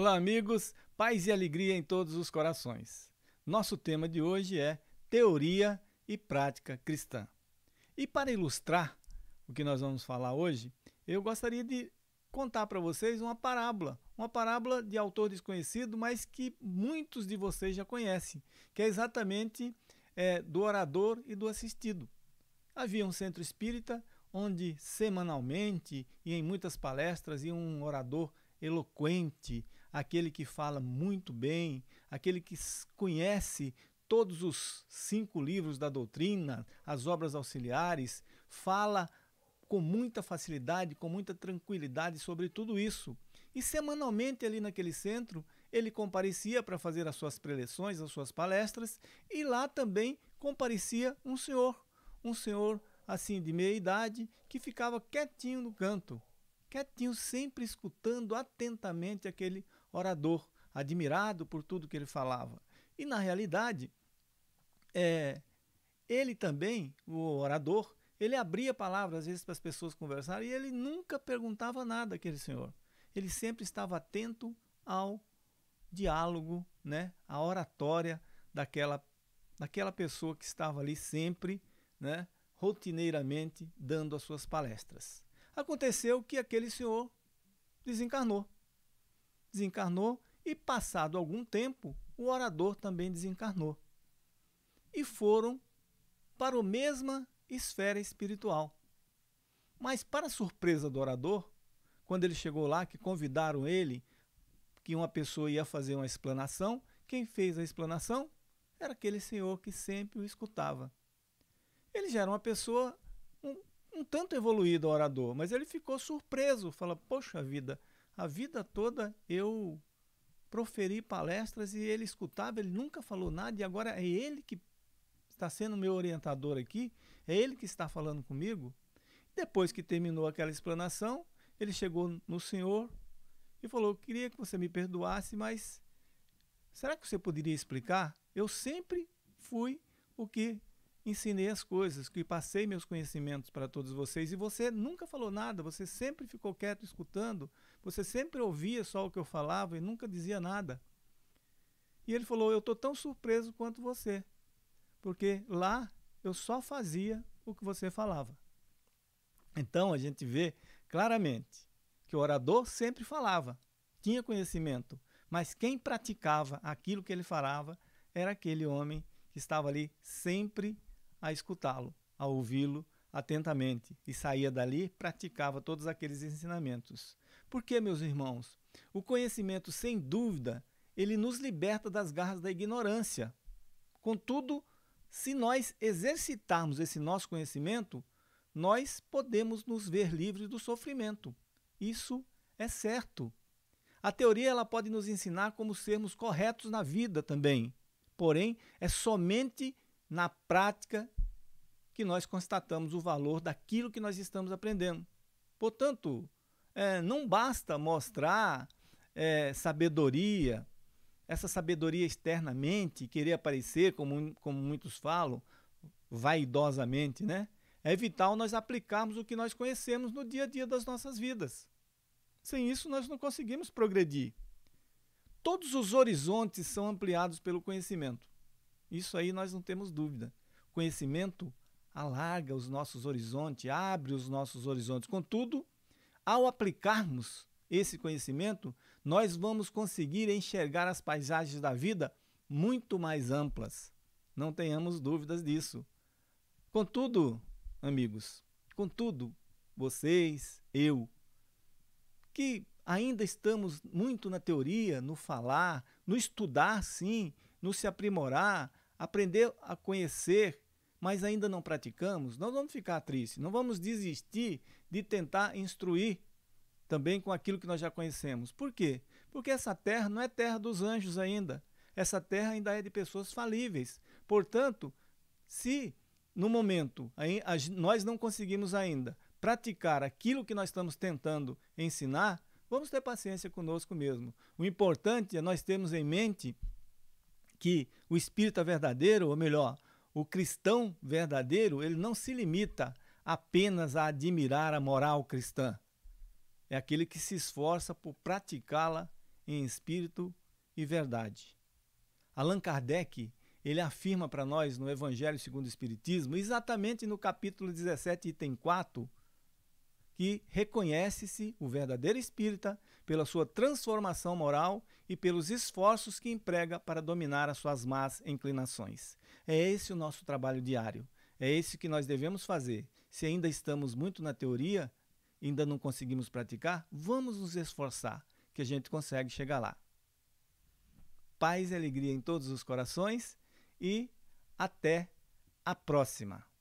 Olá, amigos, paz e alegria em todos os corações. Nosso tema de hoje é Teoria e Prática Cristã. E para ilustrar o que nós vamos falar hoje, eu gostaria de contar para vocês uma parábola, uma parábola de autor desconhecido, mas que muitos de vocês já conhecem, que é exatamente é, do orador e do assistido. Havia um centro espírita onde semanalmente e em muitas palestras ia um orador eloquente aquele que fala muito bem, aquele que conhece todos os cinco livros da doutrina, as obras auxiliares, fala com muita facilidade, com muita tranquilidade sobre tudo isso. E semanalmente ali naquele centro, ele comparecia para fazer as suas preleções, as suas palestras, e lá também comparecia um senhor, um senhor assim de meia idade, que ficava quietinho no canto, quietinho sempre escutando atentamente aquele orador, admirado por tudo que ele falava. E na realidade, é, ele também, o orador, ele abria palavras às vezes para as pessoas conversarem e ele nunca perguntava nada àquele senhor. Ele sempre estava atento ao diálogo, né, à oratória daquela daquela pessoa que estava ali sempre, né, rotineiramente dando as suas palestras. Aconteceu que aquele senhor desencarnou desencarnou e, passado algum tempo, o orador também desencarnou. E foram para a mesma esfera espiritual. Mas, para surpresa do orador, quando ele chegou lá, que convidaram ele, que uma pessoa ia fazer uma explanação, quem fez a explanação era aquele senhor que sempre o escutava. Ele já era uma pessoa um, um tanto evoluída, orador, mas ele ficou surpreso, fala, poxa vida, a vida toda eu proferi palestras e ele escutava, ele nunca falou nada e agora é ele que está sendo meu orientador aqui, é ele que está falando comigo. Depois que terminou aquela explanação, ele chegou no senhor e falou: Queria que você me perdoasse, mas será que você poderia explicar? Eu sempre fui o que ensinei as coisas, que passei meus conhecimentos para todos vocês e você nunca falou nada, você sempre ficou quieto escutando, você sempre ouvia só o que eu falava e nunca dizia nada. E ele falou: Eu estou tão surpreso quanto você, porque lá eu só fazia o que você falava. Então a gente vê claramente que o orador sempre falava, tinha conhecimento, mas quem praticava aquilo que ele falava era aquele homem que estava ali sempre a escutá-lo, a ouvi-lo atentamente e saía dali, praticava todos aqueles ensinamentos. Porque, meus irmãos, o conhecimento, sem dúvida, ele nos liberta das garras da ignorância. Contudo, se nós exercitarmos esse nosso conhecimento, nós podemos nos ver livres do sofrimento. Isso é certo. A teoria ela pode nos ensinar como sermos corretos na vida também. Porém, é somente na prática que nós constatamos o valor daquilo que nós estamos aprendendo. Portanto, é, não basta mostrar é, sabedoria, essa sabedoria externamente, querer aparecer, como, como muitos falam, vaidosamente, né? É vital nós aplicarmos o que nós conhecemos no dia a dia das nossas vidas. Sem isso, nós não conseguimos progredir. Todos os horizontes são ampliados pelo conhecimento. Isso aí nós não temos dúvida. conhecimento alarga os nossos horizontes, abre os nossos horizontes. Contudo, ao aplicarmos esse conhecimento, nós vamos conseguir enxergar as paisagens da vida muito mais amplas. Não tenhamos dúvidas disso. Contudo, amigos, contudo, vocês, eu, que ainda estamos muito na teoria, no falar, no estudar, sim, no se aprimorar, aprender a conhecer, mas ainda não praticamos, nós vamos ficar tristes, não vamos desistir de tentar instruir também com aquilo que nós já conhecemos. Por quê? Porque essa terra não é terra dos anjos ainda. Essa terra ainda é de pessoas falíveis. Portanto, se no momento nós não conseguimos ainda praticar aquilo que nós estamos tentando ensinar, vamos ter paciência conosco mesmo. O importante é nós termos em mente que o espírita verdadeiro, ou melhor, o cristão verdadeiro, ele não se limita apenas a admirar a moral cristã. É aquele que se esforça por praticá-la em espírito e verdade. Allan Kardec, ele afirma para nós no Evangelho segundo o Espiritismo, exatamente no capítulo 17, item 4, que reconhece-se o verdadeiro espírita pela sua transformação moral e pelos esforços que emprega para dominar as suas más inclinações. É esse o nosso trabalho diário. É esse que nós devemos fazer. Se ainda estamos muito na teoria, ainda não conseguimos praticar, vamos nos esforçar, que a gente consegue chegar lá. Paz e alegria em todos os corações e até a próxima!